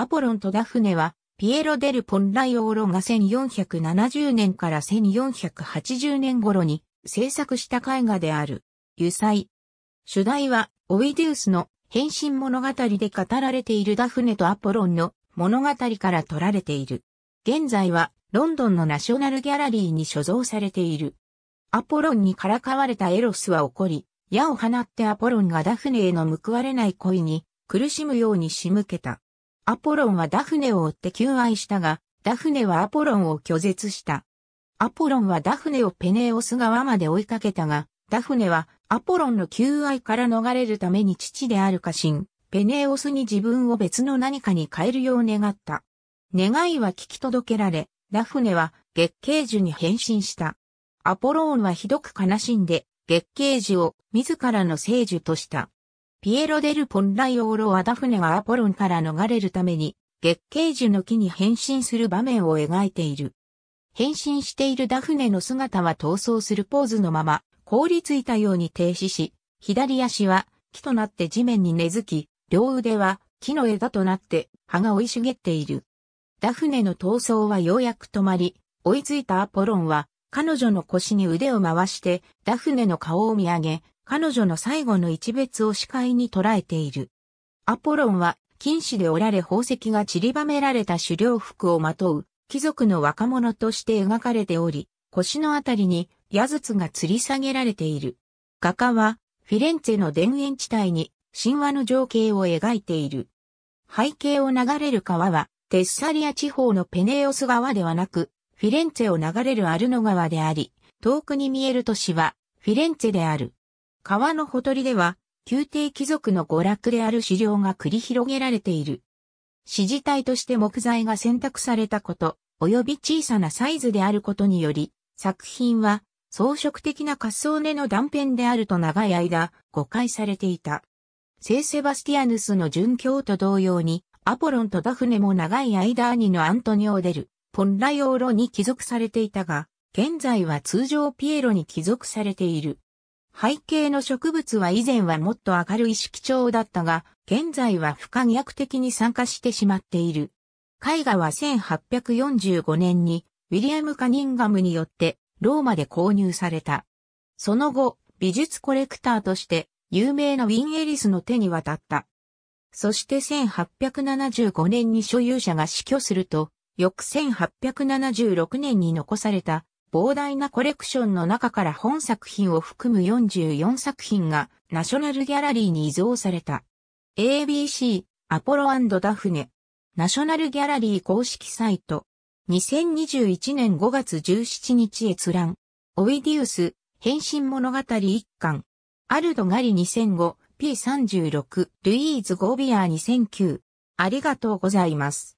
アポロンとダフネは、ピエロ・デル・ポンライオーロが1470年から1480年頃に制作した絵画である。油彩。主題は、オイデュースの変身物語で語られているダフネとアポロンの物語から取られている。現在は、ロンドンのナショナルギャラリーに所蔵されている。アポロンにからかわれたエロスは怒り、矢を放ってアポロンがダフネへの報われない恋に苦しむように仕向けた。アポロンはダフネを追って求愛したが、ダフネはアポロンを拒絶した。アポロンはダフネをペネオス側まで追いかけたが、ダフネはアポロンの求愛から逃れるために父である家臣、ペネオスに自分を別の何かに変えるよう願った。願いは聞き届けられ、ダフネは月桂樹に変身した。アポロンはひどく悲しんで、月桂樹を自らの聖樹とした。ピエロ・デル・ポンライオーロアダフネがアポロンから逃れるために、月桂樹の木に変身する場面を描いている。変身しているダフネの姿は逃走するポーズのまま、凍りついたように停止し、左足は木となって地面に根付き、両腕は木の枝となって葉が生い茂っている。ダフネの逃走はようやく止まり、追いついたアポロンは彼女の腰に腕を回してダフネの顔を見上げ、彼女の最後の一別を視界に捉えている。アポロンは、金糸で折られ宝石が散りばめられた狩猟服をまとう、貴族の若者として描かれており、腰のあたりに矢筒が吊り下げられている。画家は、フィレンツェの田園地帯に神話の情景を描いている。背景を流れる川は、テッサリア地方のペネオス川ではなく、フィレンツェを流れるアルノ川であり、遠くに見える都市は、フィレンツェである。川のほとりでは、宮廷貴族の娯楽である資料が繰り広げられている。支持体として木材が選択されたこと、及び小さなサイズであることにより、作品は装飾的な滑走根の断片であると長い間誤解されていた。聖セバスティアヌスの殉教と同様に、アポロンとダフネも長い間兄のアントニオ・デル、ポンラヨーロに帰属されていたが、現在は通常ピエロに帰属されている。背景の植物は以前はもっと明るい色調だったが、現在は不可逆的に酸化してしまっている。絵画は1845年にウィリアム・カニンガムによってローマで購入された。その後、美術コレクターとして有名なウィン・エリスの手に渡った。そして1875年に所有者が死去すると、翌1876年に残された膨大なコレクションの中から本作品を含む44作品がナショナルギャラリーに移存された。ABC、アポロダフネ、ナショナルギャラリー公式サイト、2021年5月17日閲覧、オイディウス、変身物語1巻、アルドガリ2005、P36、ルイーズ・ゴービア2009、ありがとうございます。